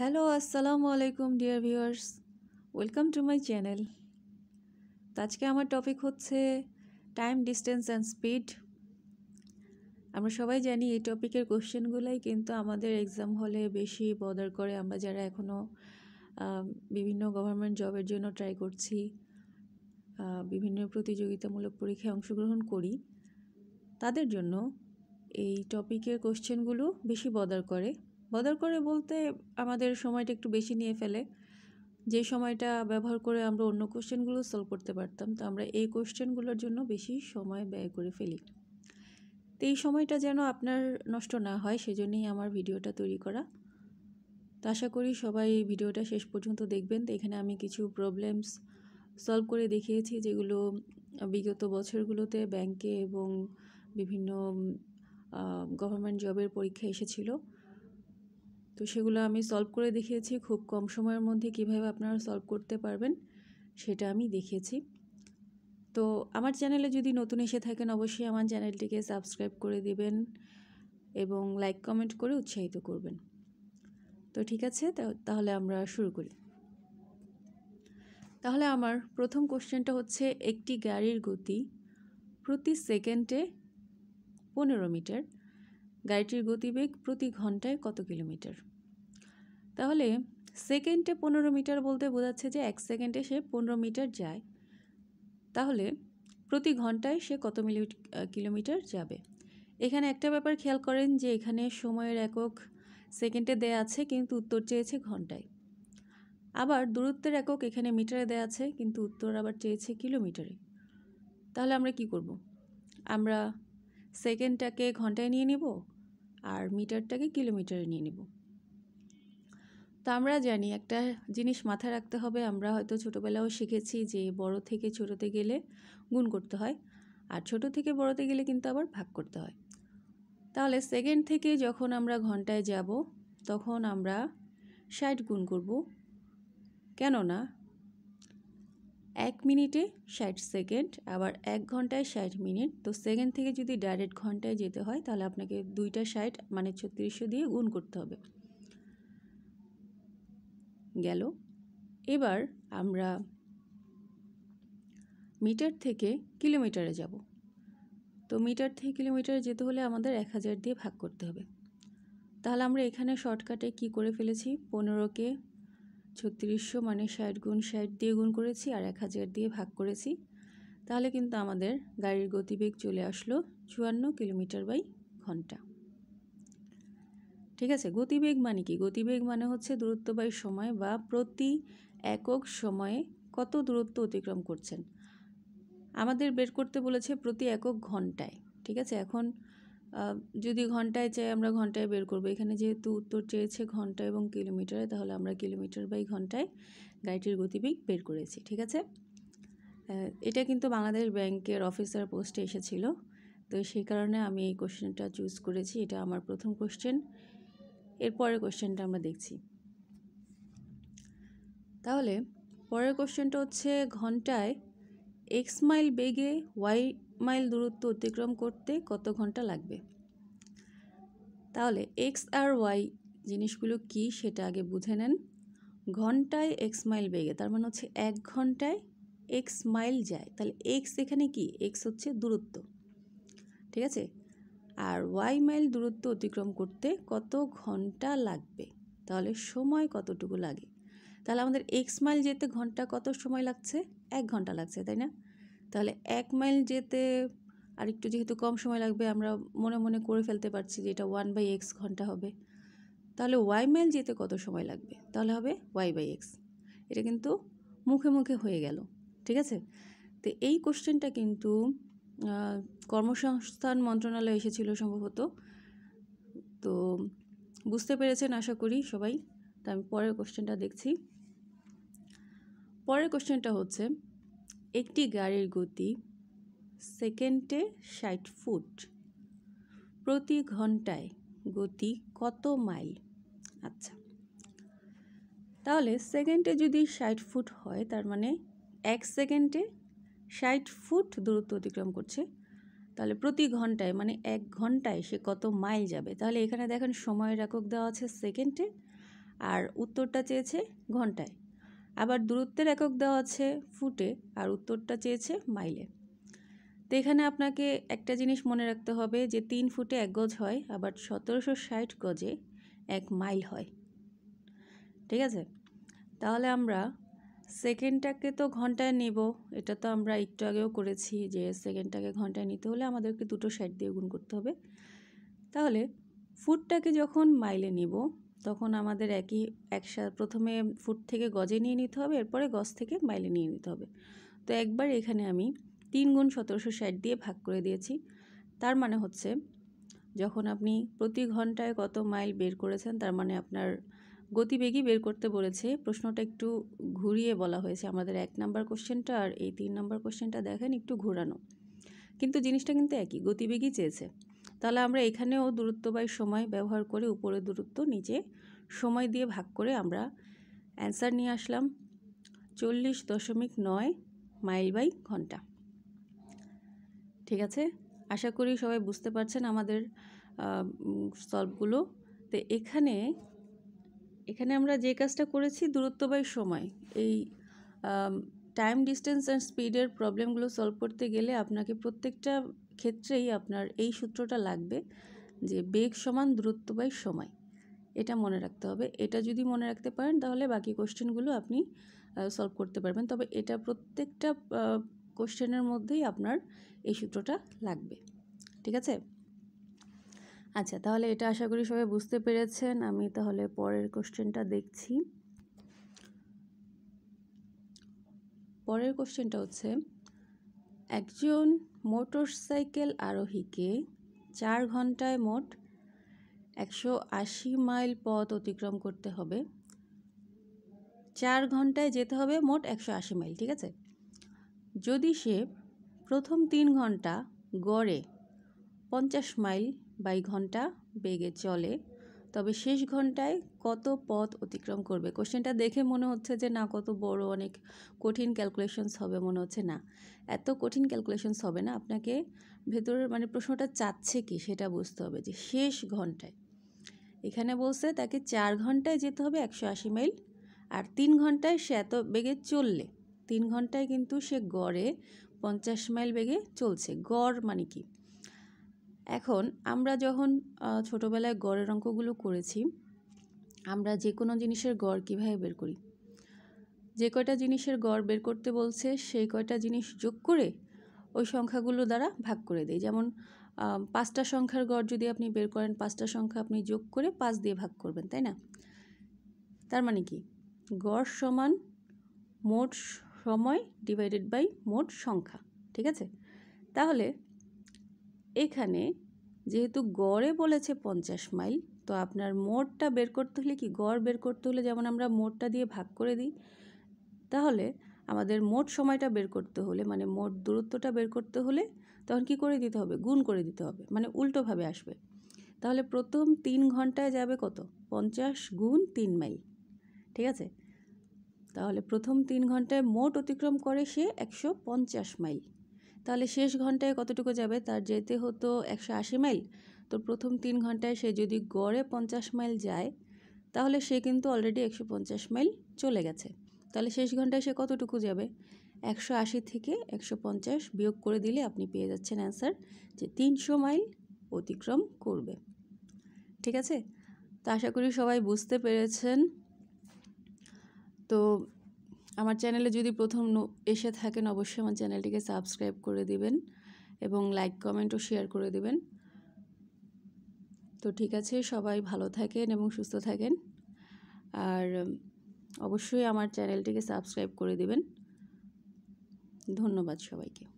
hello আসসালামু আলাইকুম dear viewers welcome to my channel আজকে আমার টপিক হচ্ছে টাইম ডিস্টেন্স অ্যান্ড স্পিড আমরা সবাই জানি এই টপিকের কোশ্চেনগুলোই কিন্তু আমাদের এক্সাম হলে বেশি বদার করে আমরা যারা এখনও বিভিন্ন গভর্নমেন্ট জবের জন্য ট্রাই করছি বিভিন্ন প্রতিযোগিতামূলক পরীক্ষায় অংশগ্রহণ করি তাদের জন্য এই টপিকের কোশ্চেনগুলো বেশি বদার করে বদল করে বলতে আমাদের সময়টা একটু বেশি নিয়ে ফেলে যে সময়টা ব্যবহার করে আমরা অন্য কোশ্চেনগুলো সলভ করতে পারতাম তো আমরা এই কোশ্চেনগুলোর জন্য বেশি সময় ব্যয় করে ফেলি তো এই সময়টা যেন আপনার নষ্ট না হয় সেজন্যই আমার ভিডিওটা তৈরি করা তো আশা করি সবাই ভিডিওটা শেষ পর্যন্ত দেখবেন তো এখানে আমি কিছু প্রবলেমস সলভ করে দেখিয়েছি যেগুলো বিগত বছরগুলোতে ব্যাংকে এবং বিভিন্ন গভর্নমেন্ট জবের পরীক্ষা এসেছিলো তো সেগুলো আমি সলভ করে দেখিয়েছি খুব কম সময়ের মধ্যে কিভাবে আপনারা সলভ করতে পারবেন সেটা আমি দেখিয়েছি তো আমার চ্যানেলে যদি নতুন এসে থাকেন অবশ্যই আমার চ্যানেলটিকে সাবস্ক্রাইব করে দিবেন এবং লাইক কমেন্ট করে উৎসাহিত করবেন তো ঠিক আছে তাহলে আমরা শুরু করি তাহলে আমার প্রথম কোশ্চেনটা হচ্ছে একটি গাড়ির গতি প্রতি সেকেন্ডে পনেরো মিটার গাড়িটির গতিবেগ প্রতি ঘন্টায় কত কিলোমিটার তাহলে সেকেন্ডে পনেরো মিটার বলতে বোঝাচ্ছে যে এক সেকেন্ডে সে পনেরো মিটার যায় তাহলে প্রতি ঘন্টায় সে কত মিলি কিলোমিটার যাবে এখানে একটা ব্যাপার খেয়াল করেন যে এখানে সময়ের একক সেকেন্ডে দেয়া আছে কিন্তু উত্তর চেয়েছে ঘন্টায় আবার দূরত্বের একক এখানে মিটারে দেয়া আছে কিন্তু উত্তর আবার চেয়েছে কিলোমিটারে তাহলে আমরা কি করব আমরা সেকেন্ডটাকে ঘন্টায় নিয়ে নেব আর মিটারটাকে কিলোমিটারে নিয়ে নেব তো আমরা জানি একটা জিনিস মাথায় রাখতে হবে আমরা হয়তো ছোটোবেলাও শিখেছি যে বড় থেকে ছোটোতে গেলে গুণ করতে হয় আর ছোট থেকে বড়তে গেলে কিন্তু আবার ভাগ করতে হয় তাহলে সেকেন্ড থেকে যখন আমরা ঘন্টায় যাব তখন আমরা ষাট গুণ করব কেননা এক মিনিটে ষাট সেকেন্ড আবার এক ঘন্টায় ষাট মিনিট তো সেকেন্ড থেকে যদি ডাইরেক্ট ঘন্টায় যেতে হয় তাহলে আপনাকে দুইটা ষাট মানে ছত্রিশশো দিয়ে গুণ করতে হবে গেল এবার আমরা মিটার থেকে কিলোমিটারে যাব তো মিটার থেকে কিলোমিটারে যেতে হলে আমাদের এক হাজার দিয়ে ভাগ করতে হবে তাহলে আমরা এখানে শর্টকাটে কি করে ফেলেছি পনেরোকে ছত্রিশশো মানে ষাট গুণ ষাট দিয়ে গুণ করেছি আর এক হাজার দিয়ে ভাগ করেছি তাহলে কিন্তু আমাদের গাড়ির গতিবেগ চলে আসলো চুয়ান্ন কিলোমিটার বাই ঘন্টা ঠিক আছে গতিবেগ মানে কি গতিবেগ মানে হচ্ছে দূরত্ব বাই সময় বা প্রতি একক সময়ে কত দূরত্ব অতিক্রম করছেন আমাদের বের করতে বলেছে প্রতি একক ঘন্টায় ঠিক আছে এখন যদি ঘন্টায় চাই আমরা ঘন্টায় বের করব এখানে যেহেতু উত্তর চেয়েছে ঘন্টা এবং কিলোমিটারে তাহলে আমরা কিলোমিটার বাই ঘন্টায় গাড়িটির গতিবেগ বের করেছি ঠিক আছে এটা কিন্তু বাংলাদেশ ব্যাংকের অফিসার পোস্টে এসেছিল তো সেই কারণে আমি এই কোশ্চেনটা চুজ করেছি এটা আমার প্রথম কোশ্চেন এরপরের কোশ্চেনটা আমরা দেখছি তাহলে পরের কোশ্চেনটা হচ্ছে ঘন্টায় এক্স মাইল বেগে ওয়াই মাইল দূরত্ব অতিক্রম করতে কত ঘন্টা লাগবে তাহলে এক্স আর ওয়াই জিনিসগুলো কি সেটা আগে বুঝে নেন ঘন্টায় এক্স মাইল বেগে তার মানে হচ্ছে এক ঘন্টায় এক্স মাইল যায় তাহলে এক্স এখানে কি এক্স হচ্ছে দূরত্ব ঠিক আছে আর ওয়াই মাইল দূরত্ব অতিক্রম করতে কত ঘন্টা লাগবে তাহলে সময় কতটুকু লাগে তাহলে আমাদের এক্স মাইল যেতে ঘন্টা কত সময় লাগছে এক ঘন্টা লাগছে তাই না তাহলে এক মাইল যেতে আর একটু যেহেতু কম সময় লাগবে আমরা মনে মনে করে ফেলতে পারছি যে এটা ওয়ান বাই এক্স ঘন্টা হবে তাহলে ওয়াই মাইল যেতে কত সময় লাগবে তাহলে হবে ওয়াই বাই এক্স এটা কিন্তু মুখে মুখে হয়ে গেল ঠিক আছে তো এই কোশ্চেনটা কিন্তু কর্মসংস্থান মন্ত্রণালয়ে এসেছিল সম্ভবত তো বুঝতে পেরেছেন আশা করি সবাই তো আমি পরের কোশ্চেনটা দেখছি পরের কোশ্চেনটা হচ্ছে একটি গাড়ির গতি সেকেন্ডে ষাট ফুট প্রতি ঘন্টায় গতি কত মাইল আচ্ছা তাহলে সেকেন্ডে যদি ষাট ফুট হয় তার মানে এক সেকেন্ডে ষাট ফুট দূরত্ব অতিক্রম করছে তাহলে প্রতি ঘন্টায় মানে এক ঘন্টায় সে কত মাইল যাবে তাহলে এখানে দেখেন সময়ের একক দেওয়া আছে সেকেন্ডে আর উত্তরটা চেয়েছে ঘন্টায় আবার দূরত্বের একক দেওয়া আছে ফুটে আর উত্তরটা চেয়েছে মাইলে তো এখানে আপনাকে একটা জিনিস মনে রাখতে হবে যে তিন ফুটে এক গজ হয় আবার সতেরোশো ষাট গজে এক মাইল হয় ঠিক আছে তাহলে আমরা সেকেন্ডটাকে তো ঘন্টায় নেব এটা তো আমরা একটু আগেও করেছি যে সেকেন্ডটাকে ঘন্টায় নিতে হলে আমাদেরকে দুটো সাইড দিয়ে গুণ করতে হবে তাহলে ফুটটাকে যখন মাইলে নিব তখন আমাদের একই একসাথে প্রথমে ফুট থেকে গজে নিয়ে নিতে হবে এরপরে গজ থেকে মাইলে নিয়ে নিতে হবে তো একবার এখানে আমি তিন গুণ সতেরোশো ষাট দিয়ে ভাগ করে দিয়েছি তার মানে হচ্ছে যখন আপনি প্রতি ঘন্টায় কত মাইল বের করেছেন তার মানে আপনার গতিবেগই বের করতে বলেছে প্রশ্নটা একটু ঘুরিয়ে বলা হয়েছে আমাদের এক নাম্বার কোশ্চেনটা আর এই তিন নাম্বার কোশ্চেনটা দেখেন একটু ঘোরানো কিন্তু জিনিসটা কিন্তু একই গতিবেগই চেয়েছে তাহলে আমরা এখানেও দূরত্ব বাই সময় ব্যবহার করে উপরে দূরত্ব নিচে সময় দিয়ে ভাগ করে আমরা অ্যান্সার নিয়ে আসলাম চল্লিশ দশমিক নয় মাইল বাই ঘন্টা ঠিক আছে আশা করি সবাই বুঝতে পারছেন আমাদের সলভগুলো তো এখানে এখানে আমরা যে কাজটা করেছি দূরত্ব বাই সময় এই টাইম ডিস্টেন্স অ্যান্ড স্পিডের প্রবলেমগুলো সলভ করতে গেলে আপনাকে প্রত্যেকটা ক্ষেত্রেই আপনার এই সূত্রটা লাগবে যে বেগ সমান দূরত্ব বাই সময় এটা মনে রাখতে হবে এটা যদি মনে রাখতে পারেন তাহলে বাকি কোশ্চেনগুলো আপনি সলভ করতে পারবেন তবে এটা প্রত্যেকটা কোশ্চেনের মধ্যেই আপনার এই সূত্রটা লাগবে ঠিক আছে আচ্ছা তাহলে এটা আশা করি সবাই বুঝতে পেরেছেন আমি তাহলে পরের কোশ্চেনটা দেখছি পরের কোশ্চেনটা হচ্ছে একজন মোটরসাইকেল আরোহীকে চার ঘন্টায় মোট একশো আশি মাইল পথ অতিক্রম করতে হবে চার ঘন্টায় যেতে হবে মোট একশো আশি মাইল ঠিক আছে যদি সে প্রথম তিন ঘন্টা গড়ে পঞ্চাশ মাইল বাই ঘন্টা বেগে চলে তবে শেষ ঘন্টায় কত পথ অতিক্রম করবে কোশ্চেনটা দেখে মনে হচ্ছে যে না কত বড় অনেক কঠিন ক্যালকুলেশনস হবে মনে হচ্ছে না এত কঠিন ক্যালকুলেশনস হবে না আপনাকে ভেতরের মানে প্রশ্নটা চাচ্ছে কি সেটা বুঝতে হবে যে শেষ ঘন্টায় এখানে বলছে তাকে চার ঘন্টায় যেতে হবে একশো আশি মাইল আর তিন ঘন্টায় সে এত বেগে চললে তিন ঘন্টায় কিন্তু সে গড়ে পঞ্চাশ মাইল বেগে চলছে গড় মানে কি এখন আমরা যখন ছোটোবেলায় গড়ের অঙ্কগুলো করেছি আমরা যে কোনো জিনিসের গড় কীভাবে বের করি যে কয়টা জিনিসের গড় বের করতে বলছে সেই কয়টা জিনিস যোগ করে ওই সংখ্যাগুলো দ্বারা ভাগ করে দেয় যেমন পাঁচটা সংখ্যার গড় যদি আপনি বের করেন পাঁচটা সংখ্যা আপনি যোগ করে পাঁচ দিয়ে ভাগ করবেন তাই না তার মানে কি গড় সমান মোট সময় ডিভাইডেড বাই মোট সংখ্যা ঠিক আছে তাহলে এখানে যেহেতু গড়ে বলেছে পঞ্চাশ মাইল তো আপনার মোড়টা বের করতে হলে কি গড় বের করতে হলে যেমন আমরা মোড়টা দিয়ে ভাগ করে দিই তাহলে আমাদের মোট সময়টা বের করতে হলে মানে মোট দূরত্বটা বের করতে হলে তখন কি করে দিতে হবে গুণ করে দিতে হবে মানে উল্টোভাবে আসবে তাহলে প্রথম তিন ঘন্টায় যাবে কত পঞ্চাশ গুণ তিন মাইল ঠিক আছে তাহলে প্রথম তিন ঘন্টায় মোট অতিক্রম করে সে একশো পঞ্চাশ মাইল তাহলে শেষ ঘন্টায় কতটুকু যাবে তার যেতে হতো একশো আশি মাইল তো প্রথম তিন ঘন্টায় সে যদি গড়ে পঞ্চাশ মাইল যায় তাহলে সে কিন্তু অলরেডি একশো পঞ্চাশ মাইল চলে গেছে তাহলে শেষ ঘন্টায় সে কতটুকু যাবে একশো আশি থেকে একশো পঞ্চাশ বিয়োগ করে দিলে আপনি পেয়ে যাচ্ছেন অ্যান্সার যে তিনশো মাইল অতিক্রম করবে ঠিক আছে তো আশা করি সবাই বুঝতে পেরেছেন তো আমার চ্যানেলে যদি প্রথম এসে থাকেন অবশ্যই আমার চ্যানেলটিকে সাবস্ক্রাইব করে দিবেন এবং লাইক কমেন্টও শেয়ার করে দিবেন তো ঠিক আছে সবাই ভালো থাকেন এবং সুস্থ থাকেন আর অবশ্যই আমার চ্যানেলটিকে সাবস্ক্রাইব করে দিবেন ধন্যবাদ সবাইকে